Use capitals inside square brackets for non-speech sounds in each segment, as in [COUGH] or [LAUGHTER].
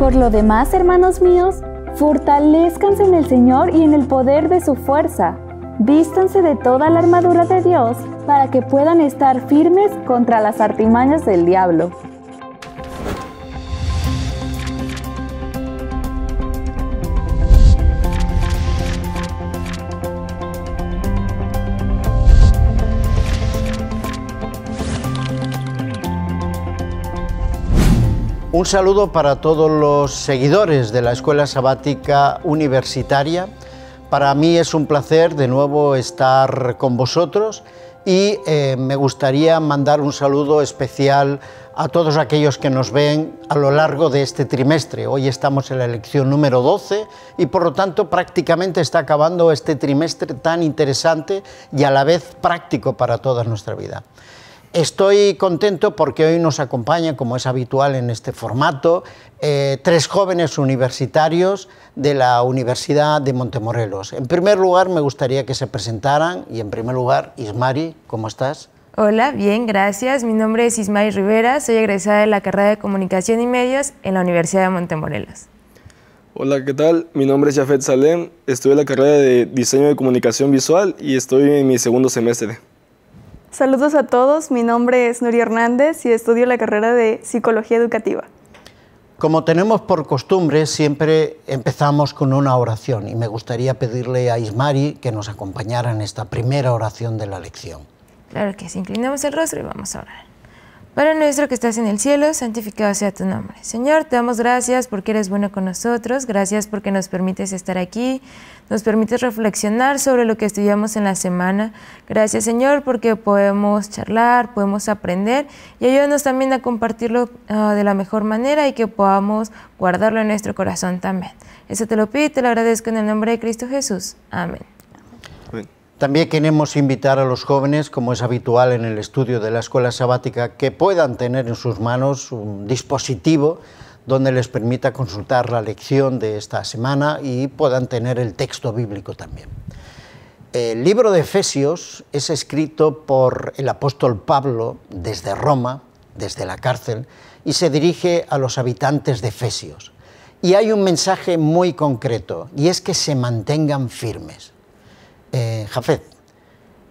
Por lo demás, hermanos míos, fortalezcanse en el Señor y en el poder de su fuerza. Vístanse de toda la armadura de Dios para que puedan estar firmes contra las artimañas del diablo. Un saludo para todos los seguidores de la Escuela Sabática Universitaria. Para mí es un placer de nuevo estar con vosotros y eh, me gustaría mandar un saludo especial a todos aquellos que nos ven a lo largo de este trimestre. Hoy estamos en la elección número 12 y por lo tanto prácticamente está acabando este trimestre tan interesante y a la vez práctico para toda nuestra vida. Estoy contento porque hoy nos acompaña, como es habitual en este formato, eh, tres jóvenes universitarios de la Universidad de Montemorelos. En primer lugar, me gustaría que se presentaran y en primer lugar, Ismari, ¿cómo estás? Hola, bien, gracias. Mi nombre es Ismari Rivera, soy egresada de la carrera de Comunicación y Medios en la Universidad de Montemorelos. Hola, ¿qué tal? Mi nombre es Jafet Salem, en la carrera de Diseño de Comunicación Visual y estoy en mi segundo semestre. Saludos a todos, mi nombre es Nuria Hernández y estudio la carrera de Psicología Educativa. Como tenemos por costumbre, siempre empezamos con una oración y me gustaría pedirle a Ismari que nos acompañara en esta primera oración de la lección. Claro que sí, inclinamos el rostro y vamos a orar. Padre nuestro que estás en el cielo, santificado sea tu nombre. Señor, te damos gracias porque eres bueno con nosotros, gracias porque nos permites estar aquí, nos permites reflexionar sobre lo que estudiamos en la semana. Gracias, Señor, porque podemos charlar, podemos aprender y ayúdanos también a compartirlo ah, de la mejor manera y que podamos guardarlo en nuestro corazón también. Eso te lo pido y te lo agradezco en el nombre de Cristo Jesús. Amén. También queremos invitar a los jóvenes, como es habitual en el estudio de la escuela sabática, que puedan tener en sus manos un dispositivo donde les permita consultar la lección de esta semana y puedan tener el texto bíblico también. El libro de Efesios es escrito por el apóstol Pablo desde Roma, desde la cárcel, y se dirige a los habitantes de Efesios. Y hay un mensaje muy concreto, y es que se mantengan firmes. Eh, Jafet,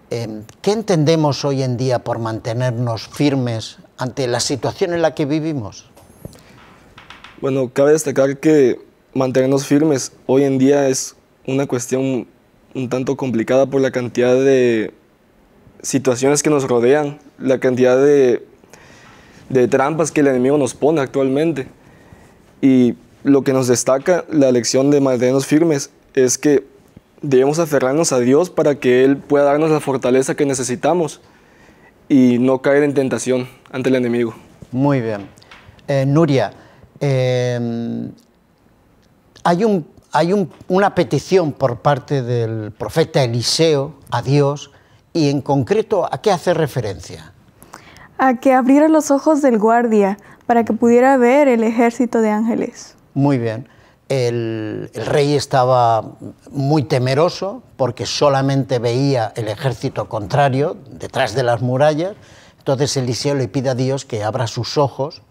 em, ¿qué entendemos hoy en día por mantenernos firmes ante la situación en la que vivimos? Bueno, cabe destacar que mantenernos firmes hoy en día es una cuestión un tanto complicada por la cantidad de situaciones que nos rodean, la cantidad de, de trampas que el enemigo nos pone actualmente. Y lo que nos destaca la lección de mantenernos firmes es que debemos aferrarnos a Dios para que Él pueda darnos la fortaleza que necesitamos y no caer en tentación ante el enemigo. Muy bien. Eh, Nuria, em, hay, una petición por parte del profeta Eliseo a Dios y en concreto a qué hace referencia. A que abriera los ojos del guardia para que pudiera ver el ejército de ángeles. Muy bien. El, rey estaba muy temeroso porque solamente veía el ejército contrario detrás de las murallas. Entonces Eliseo le pide a Dios que abra sus ojos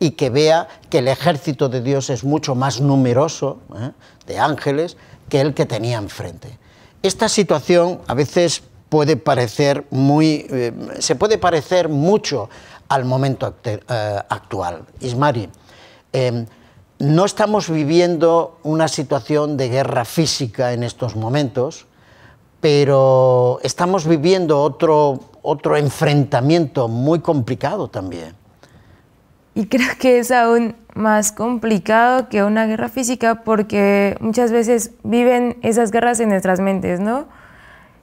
y que vea que el ejército de Dios es mucho más numeroso ¿eh? de ángeles que el que tenía enfrente. Esta situación a veces puede parecer muy, eh, se puede parecer mucho al momento eh, actual. Ismari, em, no estamos viviendo una situación de guerra física en estos momentos, pero estamos viviendo otro, enfrentamiento muy complicado también. Y creo que es aún más complicado que una guerra física porque muchas veces viven esas guerras en nuestras mentes, ¿no?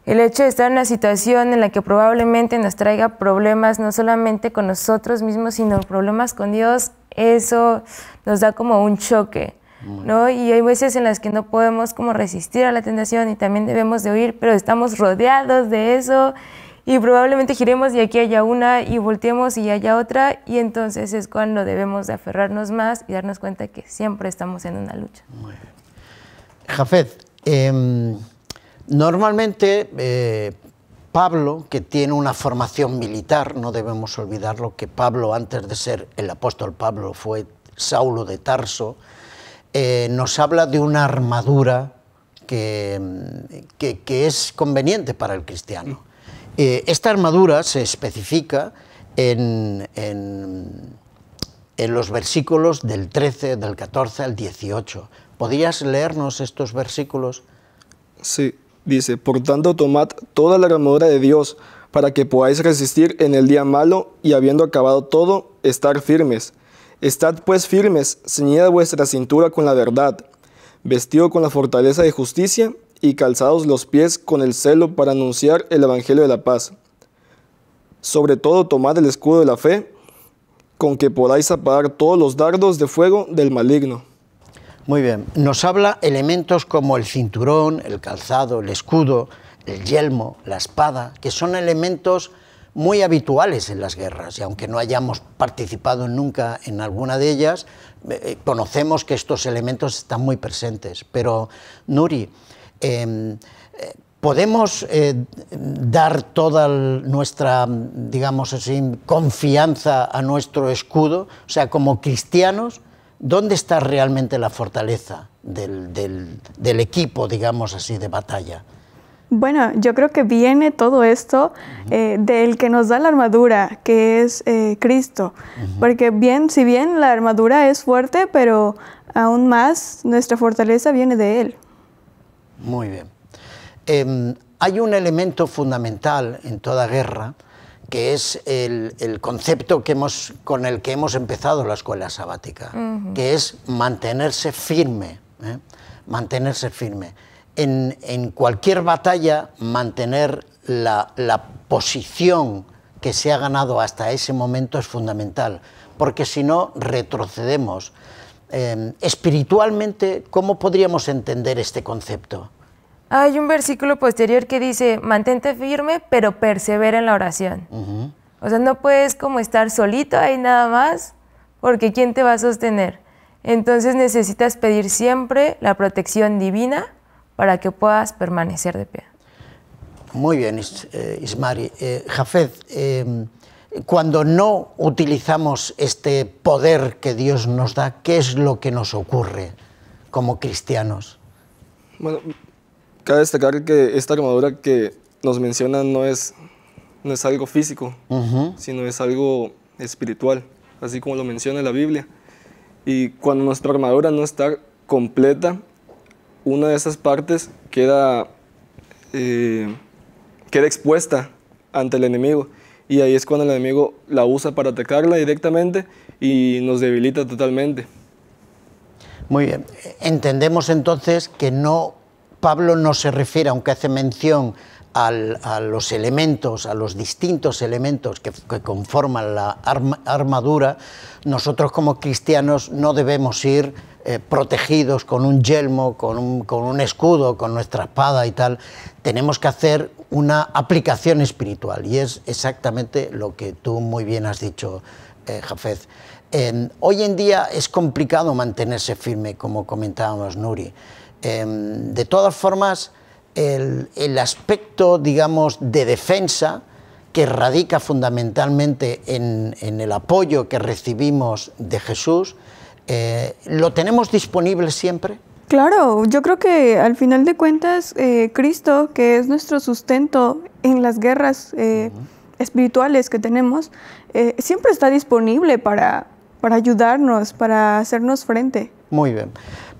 el hecho de estar en una situación en la que probablemente nos traiga problemas, no solamente con nosotros mismos, sino problemas con Dios, eso nos da como un choque. ¿no? Y hay veces en las que no podemos como resistir a la tentación y también debemos de huir, pero estamos rodeados de eso y probablemente giremos y aquí haya una y volteemos y haya otra y entonces es cuando debemos de aferrarnos más y darnos cuenta que siempre estamos en una lucha. Jafet, eh Normalmente eh, Pablo, que tiene una formación militar, no debemos olvidarlo, que Pablo antes de ser el apóstol Pablo fue Saulo de Tarso, eh, nos habla de una armadura que, mm, es conveniente para el cristiano. Eh, esta armadura se especifica en, en, en los versículos del 13, del 14 al 18. ¿Podrías leernos estos versículos? Sí, Dice, por tanto, tomad toda la armadura de Dios para que podáis resistir en el día malo y habiendo acabado todo, estar firmes. Estad pues firmes, ceñida vuestra cintura con la verdad, vestido con la fortaleza de justicia y calzados los pies con el celo para anunciar el Evangelio de la paz. Sobre todo tomad el escudo de la fe, con que podáis apagar todos los dardos de fuego del maligno. Muy bien, nos habla elementos como el cinturón, el calzado, el escudo, el yelmo, la espada, que son elementos muy habituales en las guerras y aunque no hayamos participado nunca en alguna de ellas, eh, eh, conocemos que estos elementos están muy presentes. Pero, Nuri, em, eh, ¿podemos dar toda nuestra, digamos así, confianza a nuestro escudo? O sea, como cristianos, ¿dónde está realmente la fortaleza del, equipo, digamos así, de batalla? Bueno, yo creo que viene todo esto eh, del que nos da la armadura, que es eh, Cristo. Porque bien, si bien la armadura es fuerte, pero aún más nuestra fortaleza viene de Él. Muy bien. Em, hay un elemento fundamental en toda guerra que es el, concepto con el que hemos empezado la escuela sabática, que es mantenerse firme, ¿eh? mantenerse firme. En, cualquier batalla, mantener la, posición que se ha ganado hasta ese momento es fundamental, porque si no, retrocedemos. Em, espiritualmente, ¿cómo podríamos entender este concepto? Hay un versículo posterior que dice, mantente firme, pero persevera en la oración. O sea, no puedes como estar solito ahí nada más, porque ¿quién te va a sostener? Entonces necesitas pedir siempre la protección divina para que puedas permanecer de pie. Muy bien, eh, Ismari. Eh, Jafed, em, cuando no utilizamos este poder que Dios nos da, ¿qué es lo que nos ocurre como cristianos? Bueno, Cabe destacar que esta armadura que nos mencionan no es, no es algo físico, sino es algo espiritual, así como lo menciona la Biblia. Y cuando nuestra armadura no está completa, una de esas partes queda, eh, queda expuesta ante el enemigo. Y ahí es cuando el enemigo la usa para atacarla directamente y nos debilita totalmente. Muy bien. Entendemos entonces que no Pablo no se refiere, aunque hace mención a los elementos, a los distintos elementos que, conforman la armadura, nosotros como cristianos no debemos ir eh, protegidos con un yelmo, con un, escudo, con nuestra espada y tal. Tenemos que hacer una aplicación espiritual y es exactamente lo que tú muy bien has dicho, eh, Jafez. hoy en día es complicado mantenerse firme, como comentábamos, Nuri. Em, de todas formas, el, aspecto, digamos, de defensa que radica fundamentalmente en, el apoyo que recibimos de Jesús, eh, ¿lo tenemos disponible siempre? Claro, yo creo que al final de cuentas, eh, Cristo, que es nuestro sustento en las guerras eh, espirituales que tenemos, siempre está disponible para ayudarnos, para hacernos frente. Muy bien.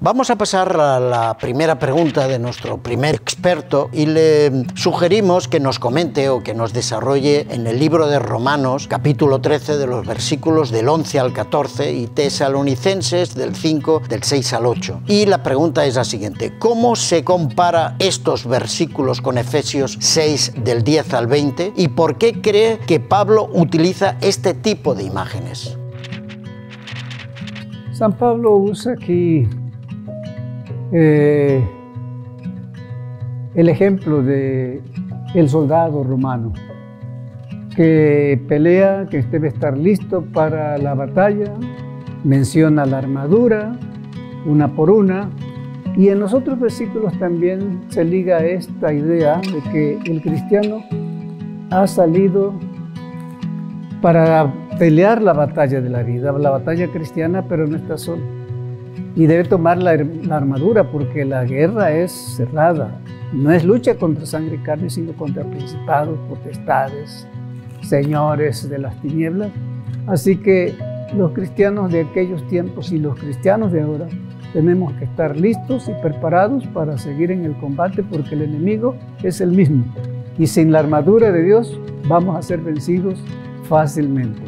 Vamos a pasar a la primera pregunta de nuestro primer experto y le sugerimos que nos comente o que nos desarrolle en el libro de Romanos, capítulo 13, de los versículos del 11 al 14 y tesalonicenses del 5, del 6 al 8. Y la pregunta es la siguiente, ¿cómo se compara estos versículos con Efesios 6, del 10 al 20? ¿Y por qué cree que Pablo utiliza este tipo de imágenes? San Pablo usa aquí eh, el ejemplo de el soldado romano que pelea, que debe estar listo para la batalla, menciona la armadura, una por una, y en los otros versículos también se liga esta idea de que el cristiano ha salido para pelear la batalla de la vida, la batalla cristiana, pero no está solo y debe tomar la, armadura porque la guerra es cerrada. No es lucha contra sangre y carne, sino contra principados, potestades, señores de las tinieblas. Así que los cristianos de aquellos tiempos y los cristianos de ahora tenemos que estar listos y preparados para seguir en el combate porque el enemigo es el mismo. Y sin la armadura de Dios vamos a ser vencidos fácilmente.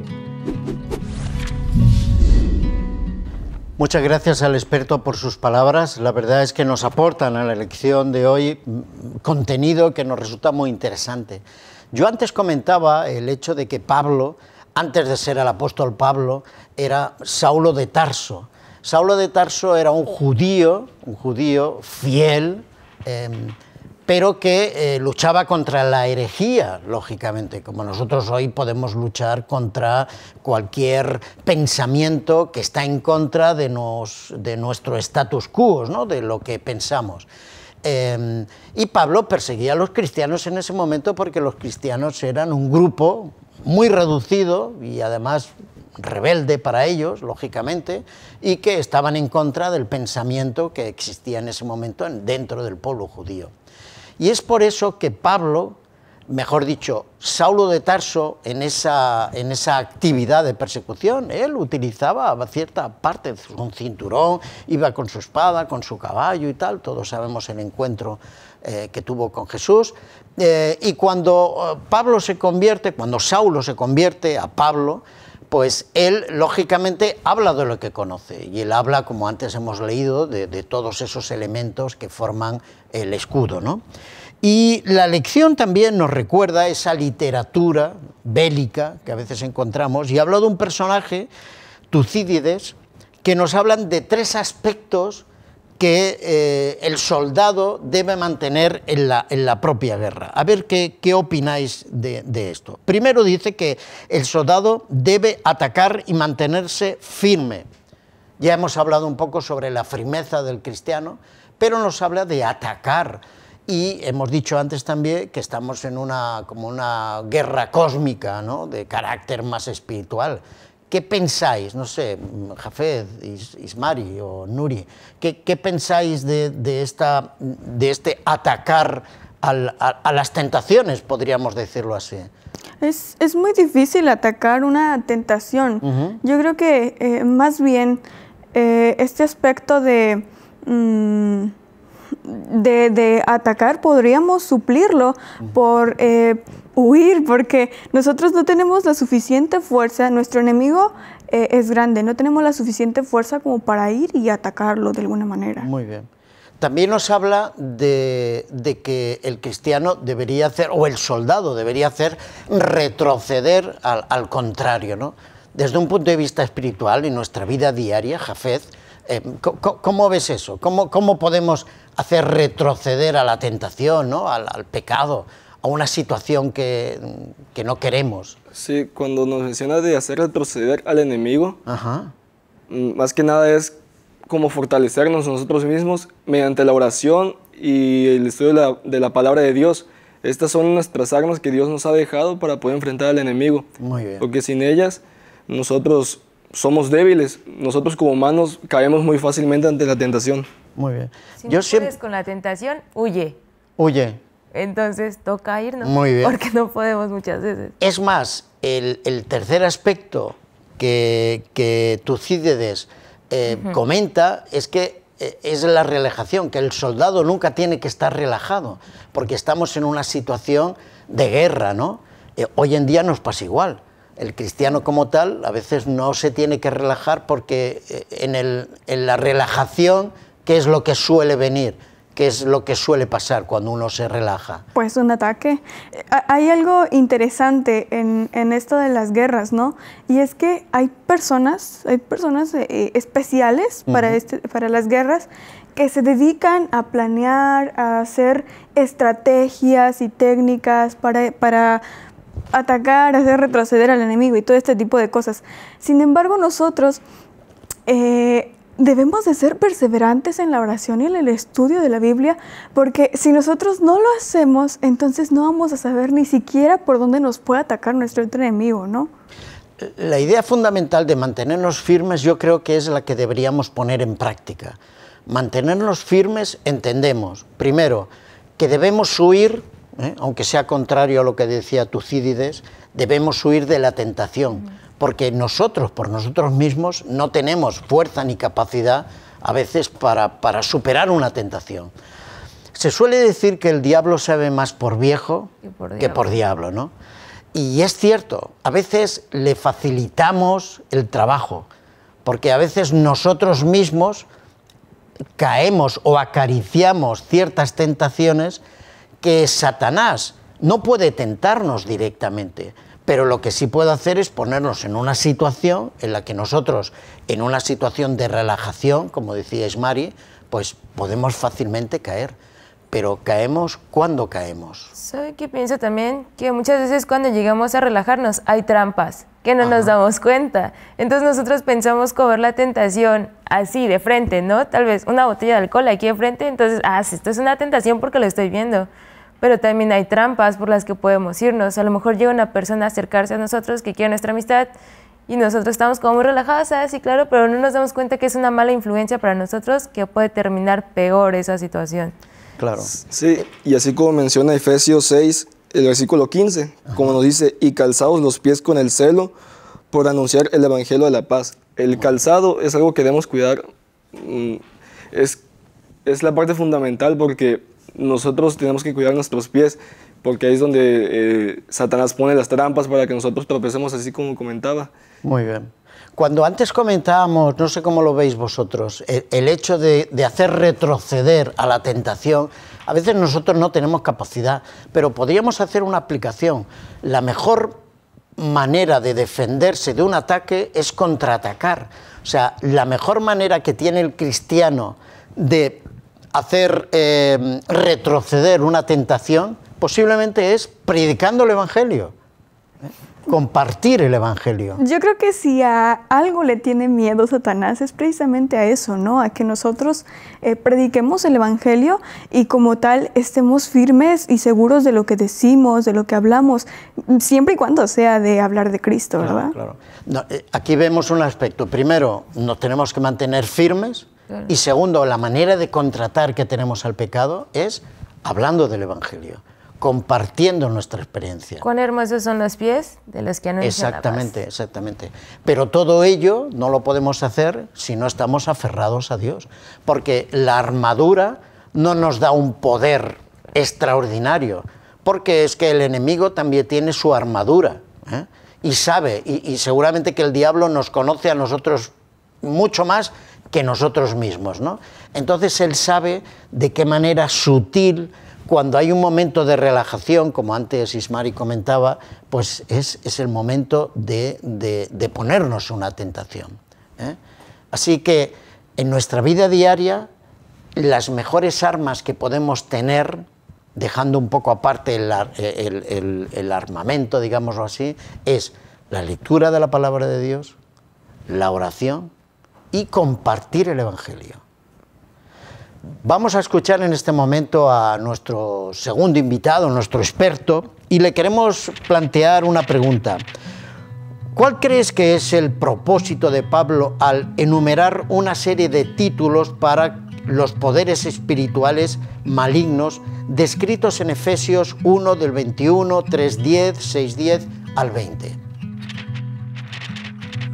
Muchas gracias al experto por sus palabras. La verdad es que nos aportan a la elección de hoy contenido que nos resulta muy interesante. Yo antes comentaba el hecho de que Pablo, antes de ser el apóstol Pablo, era Saulo de Tarso. Saulo de Tarso era un judío, un judío fiel, em, pero que eh, luchaba contra la herejía, lógicamente, como nosotros hoy podemos luchar contra cualquier pensamiento que está en contra de, nuestro status quo, ¿no? de lo que pensamos. Em, y Pablo perseguía a los cristianos en ese momento porque los cristianos eran un grupo muy reducido y además rebelde para ellos, lógicamente, y que estaban en contra del pensamiento que existía en ese momento dentro del pueblo judío. Y es por eso que Pablo, mejor dicho, Saulo de Tarso, en esa, en esa actividad de persecución, él utilizaba cierta parte, un cinturón, iba con su espada, con su caballo y tal, todos sabemos el encuentro eh, que tuvo con Jesús. Eh, y cuando eh, Pablo se convierte, cuando Saulo se convierte a Pablo, pues él lógicamente habla de lo que conoce y él habla, como antes hemos leído, de, todos esos elementos que forman el escudo. ¿no? Y la lección también nos recuerda esa literatura bélica que a veces encontramos y habla de un personaje, Tucídides, que nos hablan de tres aspectos que eh, el soldado debe mantener en la, en la propia guerra. A ver qué, qué opináis de, de, esto. Primero dice que el soldado debe atacar y mantenerse firme. Ya hemos hablado un poco sobre la firmeza del cristiano, pero nos habla de atacar. Y hemos dicho antes también que estamos en una, como una guerra cósmica, ¿no? de carácter más espiritual. ¿Qué pensáis? No sé, Jafed, Ismari o Nuri, ¿qué, pensáis de, esta, de este atacar a, las tentaciones, podríamos decirlo así? Es, muy difícil atacar una tentación. Yo creo que eh, más bien eh, este aspecto de... Mm, de, atacar podríamos suplirlo por eh, huir, porque nosotros no tenemos la suficiente fuerza, nuestro enemigo eh, es grande, no tenemos la suficiente fuerza como para ir y atacarlo de alguna manera. Muy bien. También nos habla de, que el cristiano debería hacer, o el soldado debería hacer retroceder al, contrario, ¿no? Desde un punto de vista espiritual, y nuestra vida diaria, Jafet... Eh, ¿Cómo ves eso? ¿Cómo, podemos hacer retroceder a la tentación, ¿no? al, pecado, a una situación que, no queremos? Sí, cuando nos mencionas de hacer retroceder al enemigo, Ajá. Mm, más que nada es como fortalecernos nosotros mismos mediante la oración y el estudio de la, de la palabra de Dios. Estas son nuestras armas que Dios nos ha dejado para poder enfrentar al enemigo. Muy bien. Porque sin ellas nosotros somos débiles. Nosotros como humanos caemos muy fácilmente ante la tentación. Muy bien. Si Yo no siempre... con la tentación, huye. Huye. Entonces toca irnos. Muy bien. Porque no podemos muchas veces. Es más, el, tercer aspecto que, que Tucídides eh, comenta es que eh, es la relajación, que el soldado nunca tiene que estar relajado, porque estamos en una situación de guerra, ¿no? Eh, hoy en día nos pasa igual el cristiano como tal a veces no se tiene que relajar porque eh, en, en, la relajación, ¿qué es lo que suele venir? ¿Qué es lo que suele pasar cuando uno se relaja? Pues un ataque. Hay algo interesante en, esto de las guerras, ¿no? Y es que hay personas, hay personas eh, eh, especiales para, este, para las guerras que se dedican a planear, a hacer estrategias y técnicas para, para atacar, hacer retroceder al enemigo y todo este tipo de cosas. Sin embargo, nosotros eh, debemos de ser perseverantes en la oración y en el estudio de la Biblia, porque si nosotros no lo hacemos, entonces no vamos a saber ni siquiera por dónde nos puede atacar nuestro enemigo, ¿no? La idea fundamental de mantenernos firmes yo creo que es la que deberíamos poner en práctica. Mantenernos firmes entendemos, primero, que debemos huir ¿eh? aunque sea contrario a lo que decía Tucídides, debemos huir de la tentación, porque nosotros, por nosotros mismos, no tenemos fuerza ni capacidad a veces para, superar una tentación. Se suele decir que el diablo sabe más por viejo que por diablo, ¿no? Y es cierto, a veces le facilitamos el trabajo, porque a veces nosotros mismos caemos o acariciamos ciertas tentaciones que Satanás no puede tentarnos directamente, pero lo que sí puede hacer es ponernos en una situación en la que nosotros, en una situación de relajación, como decíais Mari, pues podemos fácilmente caer. Pero caemos cuando caemos. Soy que pienso también? Que muchas veces cuando llegamos a relajarnos hay trampas que no nos damos cuenta. Entonces nosotros pensamos comer la tentación así, de frente, ¿no? Tal vez una botella de alcohol aquí de frente, entonces, ah, esto es una tentación porque lo estoy viendo. Pero también hay trampas por las que podemos irnos. A lo mejor llega una persona a acercarse a nosotros que quiere nuestra amistad y nosotros estamos como muy relajados, ah, ¿sabes? Y claro, pero no nos damos cuenta que es una mala influencia para nosotros que puede terminar peor esa situación. Claro. Sí, y así como menciona Efesios 6, el versículo 15, como nos dice, y calzados los pies con el celo por anunciar el Evangelio de la paz. El calzado es algo que debemos cuidar, mm, es, es la parte fundamental porque nosotros tenemos que cuidar nuestros pies porque ahí es donde eh, Satanás pone las trampas para que nosotros tropecemos así como comentaba. Muy bien. Cuando antes comentábamos, no sé cómo lo veis vosotros, e, el, hecho de, hacer retroceder a la tentación, a veces nosotros no tenemos capacidad, pero podríamos hacer una aplicación. La mejor manera de defenderse de un ataque es contraatacar. O sea, la mejor manera que tiene el cristiano de hacer eh, retroceder una tentación posiblemente es predicando el Evangelio, compartir el Evangelio. Yo creo que si a algo le tiene miedo Satanás es precisamente a eso, ¿no? A que nosotros eh, prediquemos el Evangelio y como tal estemos firmes y seguros de lo que decimos, de lo que hablamos, siempre y cuando sea de hablar de Cristo, ¿verdad? Claro. Eh, aquí vemos un aspecto. Primero, nos tenemos que mantener firmes. Y segundo, la manera de contratar que tenemos al pecado es hablando del Evangelio compartiendo nuestra experiencia. Cuán hermosos son los pies de los que han Exactamente, exactamente. Pero todo ello no lo podemos hacer si no estamos aferrados a Dios, porque la armadura no nos da un poder extraordinario, porque es que el enemigo también tiene su armadura ¿eh? y sabe, y, y seguramente que el diablo nos conoce a nosotros mucho más que nosotros mismos, ¿no? Entonces él sabe de qué manera sutil cuando hay un momento de relajación, como antes Ismari comentaba, pues es, el momento de, ponernos una tentación. ¿eh? Así que en nuestra vida diaria, las mejores armas que podemos tener, dejando un poco aparte el, el armamento, digámoslo así, es la lectura de la palabra de Dios, la oración y compartir el Evangelio. Vamos a escuchar en este momento a nuestro segundo invitado, nuestro experto, y le queremos plantear una pregunta. ¿Cuál crees que es el propósito de Pablo al enumerar una serie de títulos para los poderes espirituales malignos descritos en Efesios 1 del 21, 3.10, 6.10 al 20?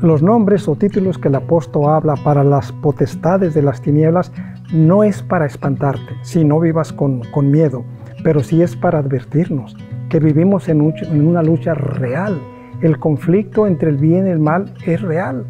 Los nombres o títulos que el apóstol habla para las potestades de las tinieblas no es para espantarte, si no vivas con, miedo, pero sí es para advertirnos que vivimos en una lucha real. El conflicto entre el bien y el mal es real,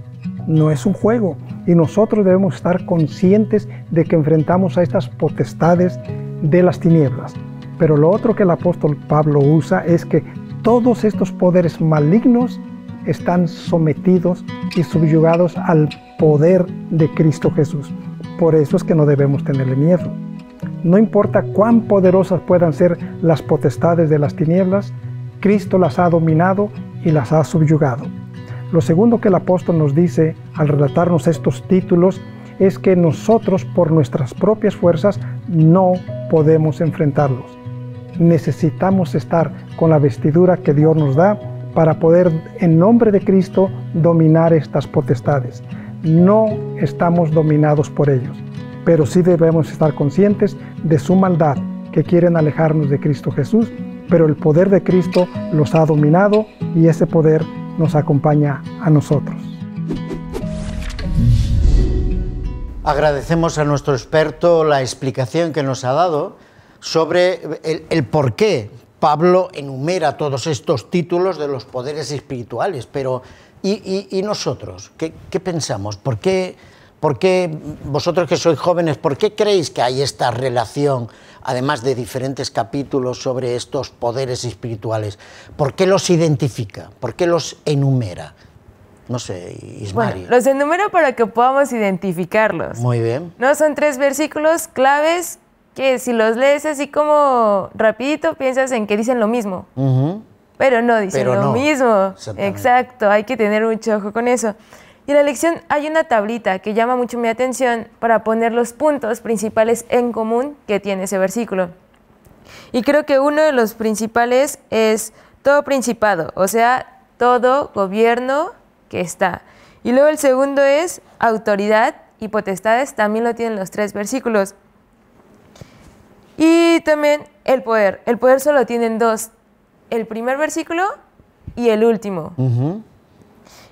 no es un juego. Y nosotros debemos estar conscientes de que enfrentamos a estas potestades de las tinieblas. Pero lo otro que el apóstol Pablo usa es que todos estos poderes malignos están sometidos y subyugados al poder de Cristo Jesús. Por eso es que no debemos tenerle miedo. No importa cuán poderosas puedan ser las potestades de las tinieblas, Cristo las ha dominado y las ha subyugado. Lo segundo que el apóstol nos dice al relatarnos estos títulos es que nosotros por nuestras propias fuerzas no podemos enfrentarlos. Necesitamos estar con la vestidura que Dios nos da para poder en nombre de Cristo dominar estas potestades no estamos dominados por ellos, pero sí debemos estar conscientes de su maldad que quieren alejarnos de Cristo Jesús, pero el poder de Cristo los ha dominado y ese poder nos acompaña a nosotros. Agradecemos a nuestro experto la explicación que nos ha dado sobre el, por qué Pablo enumera todos estos títulos de los poderes espirituales, pero ¿Y, nosotros? ¿Qué, ¿Qué, pensamos? ¿Por qué, pensamos por qué por qué vosotros que sois jóvenes, por qué creéis que hay esta relación, además de diferentes capítulos sobre estos poderes espirituales? ¿Por qué los identifica? ¿Por qué los enumera? No sé, Ismael. los enumero para que podamos identificarlos. Muy bien. No son tres versículos claves que si los lees así como rapidito piensas en que dicen lo mismo pero no dice lo mismo. Exacto, hay que tener mucho ojo con eso. Y en la lección hay una tablita que llama mucho mi atención para poner los puntos principales en común que tiene ese versículo. Y creo que uno de los principales es todo principado, o sea, todo gobierno que está. Y luego el segundo es autoridad y potestades, también lo tienen los tres versículos. Y también el poder. El poder solo tienen dos, el primer versículo y el último.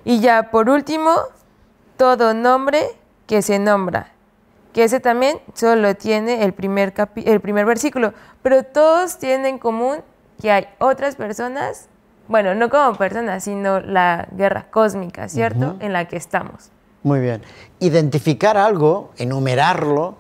Y ya por último, todo nombre que se nombra, que ese también solo tiene el primer, el primer versículo, pero todos tienen en común que hay otras personas, bueno, no como personas, sino la guerra cósmica, ¿cierto? En la que estamos. Muy bien. Identificar algo, enumerarlo,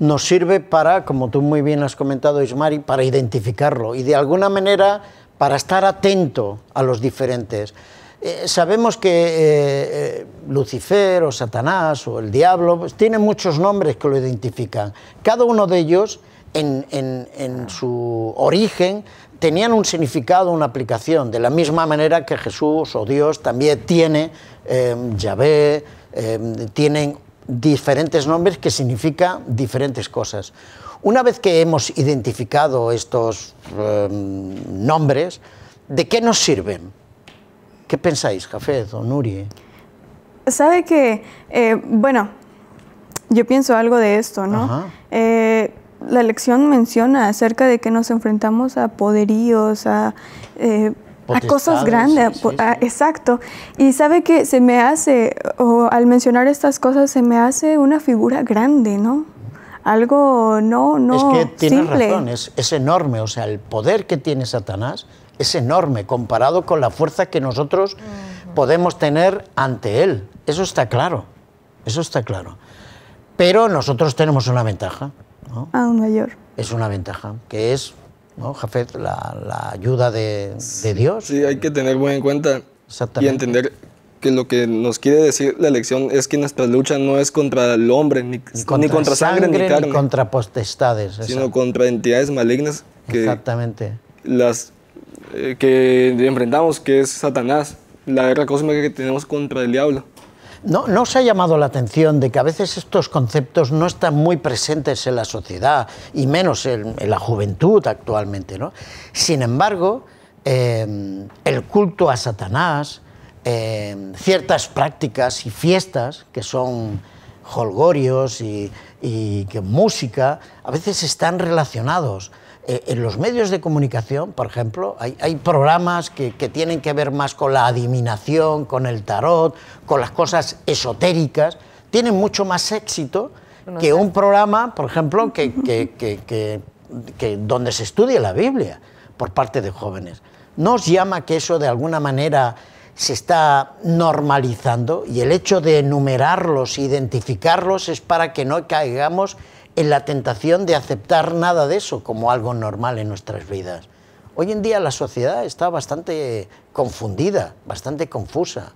nos sirve para, como tú muy bien has comentado, Ismari, para identificarlo y de alguna manera para estar atento a los diferentes. Eh, sabemos que eh, eh, Lucifer o Satanás o el diablo pues, tienen muchos nombres que lo identifican. Cada uno de ellos, en, su origen, tenían un significado, una aplicación, de la misma manera que Jesús o Dios también tiene eh, Yahvé, em, tienen diferentes nombres que significan diferentes cosas. Una vez que hemos identificado estos em, nombres, ¿de qué nos sirven? ¿Qué pensáis, Jafet o Nuri? Sabe que, eh, bueno, yo pienso algo de esto, ¿no? Eh, la lección menciona acerca de que nos enfrentamos a poderíos, a, eh, a cosas grandes, exacto. Y sabe que se me hace, o al mencionar estas cosas, se me hace una figura grande, ¿no? algo no, no es que tienes razón, es, enorme. O sea, el poder que tiene Satanás es enorme comparado con la fuerza que nosotros podemos tener ante él. Eso está claro. Eso está claro. Pero nosotros tenemos una ventaja. ¿no? Aún ah, mayor. Es una ventaja, que es, ¿no, Jafet, la, ayuda de, de Dios? Sí, hay que tener muy en cuenta y entender lo que nos quiere decir la elección es que nuestra lucha no es contra el hombre, ni, contra, sangre, ni contra potestades. Sino contra entidades malignas que, Exactamente. Las, eh, que enfrentamos, que es Satanás, la guerra cósmica que tenemos contra el diablo. No, ¿No os ha llamado la atención de que a veces estos conceptos no están muy presentes en la sociedad y menos en, la juventud actualmente? ¿no? Sin embargo, eh, el culto a Satanás, Em, ciertas prácticas y fiestas que son holgorios y, que música, a veces están relacionados. Eh, en los medios de comunicación, por ejemplo, hay, programas que, tienen que ver más con la adivinación, con el tarot, con las cosas esotéricas, tienen mucho más éxito que un programa, por ejemplo, que, donde se estudia la Biblia por parte de jóvenes. ¿No llama que eso de alguna manera se está normalizando y el hecho de enumerarlos, e identificarlos, es para que no caigamos en la tentación de aceptar nada de eso como algo normal en nuestras vidas. Hoy en día la sociedad está bastante confundida, bastante confusa.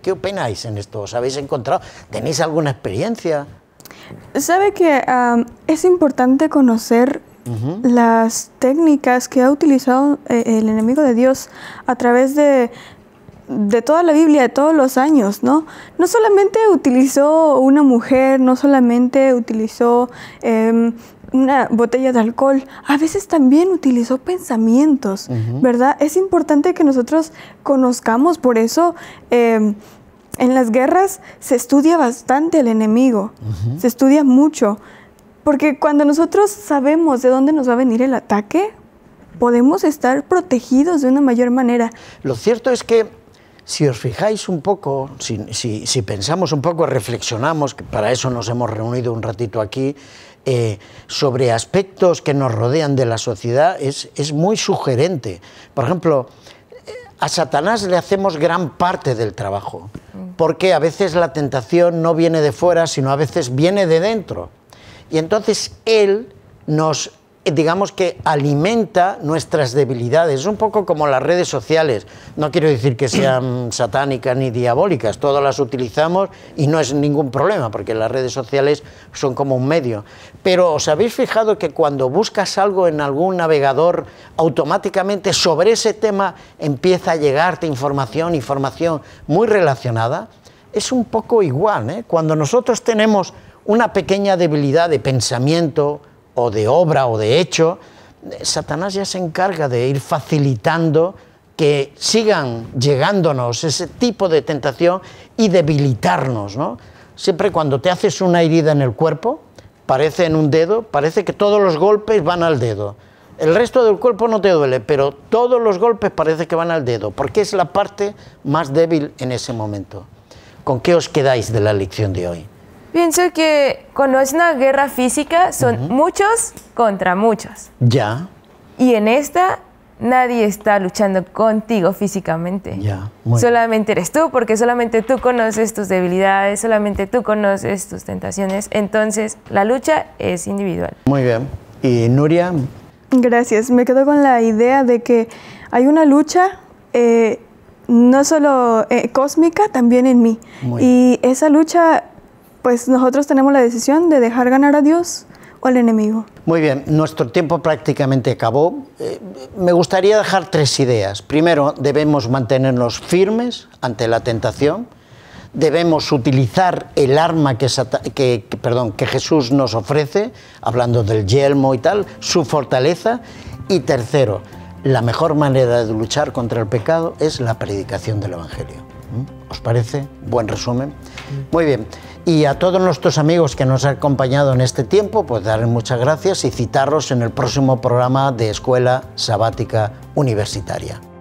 ¿Qué, opináis en esto? ¿Os habéis encontrado? ¿Tenéis alguna experiencia? Sabe que es importante conocer las técnicas que ha utilizado eh, el enemigo de Dios a través de de toda la Biblia, de todos los años, ¿no? No solamente utilizó una mujer, no solamente utilizó em, una botella de alcohol, a veces también utilizó pensamientos, ¿verdad? Es importante que nosotros conozcamos, por eso... Em, en las guerras se estudia bastante el enemigo, se estudia mucho, porque cuando nosotros sabemos de dónde nos va a venir el ataque, podemos estar protegidos de una mayor manera. Lo cierto es que si os fijáis un poco, si, pensamos un poco, reflexionamos, para eso nos hemos reunido un ratito aquí, eh, sobre aspectos que nos rodean de la sociedad, es, es muy sugerente. Por ejemplo, eh, a Satanás le hacemos gran parte del trabajo, mm. porque a veces la tentación no viene de fuera, sino a veces viene de dentro. Y entonces él nos eh, digamos que alimenta nuestras debilidades. Es un poco como las redes sociales. No quiero decir que sean [CLEARS THROAT] satánicas ni diabólicas, todas las utilizamos y no es ningún problema, porque las redes sociales son como un medio. Pero os habéis fijado que cuando buscas algo en algún navegador, automáticamente sobre ese tema empieza a llegarte información, información muy relacionada. Es un poco igual, ¿eh? cuando nosotros tenemos una pequeña debilidad de pensamiento, o de obra o de hecho, Satanás ya se encarga de ir facilitando que sigan llegándonos ese tipo de tentación y debilitarnos. Siempre cuando te haces una herida en el cuerpo, parece en un dedo, parece que todos los golpes van al dedo. El resto del cuerpo no te duele, pero todos los golpes parece que van al dedo, porque es la parte más débil en ese momento. ¿Con qué os quedáis de la lección de hoy? Pienso que cuando es una guerra física son muchos contra muchos. Ya. Y en esta nadie está luchando contigo físicamente. Ya. solamente eres tú, porque solamente tú conoces tus debilidades, solamente tú conoces tus tentaciones. Entonces la lucha es individual. Muy bien. Y Nuria. Gracias. Me quedo con la idea de que hay una lucha. Eh, no solo eh, cósmica, también en mí. y esa lucha pues nosotros tenemos la decisión de dejar ganar a Dios o al enemigo. Muy bien, nuestro tiempo prácticamente acabó. Eh, me gustaría dejar tres ideas. Primero, debemos mantenernos firmes ante la tentación. Debemos utilizar el arma que, perdón, que Jesús nos ofrece, hablando del yelmo y tal, su fortaleza. Y tercero, la mejor manera de luchar contra el pecado es la predicación del Evangelio. ¿Mm? ¿Os parece? Buen resumen. Muy bien y a todos nuestros amigos que nos han acompañado en este tiempo, pues darles muchas gracias y citarlos en el próximo programa de Escuela Sabática Universitaria.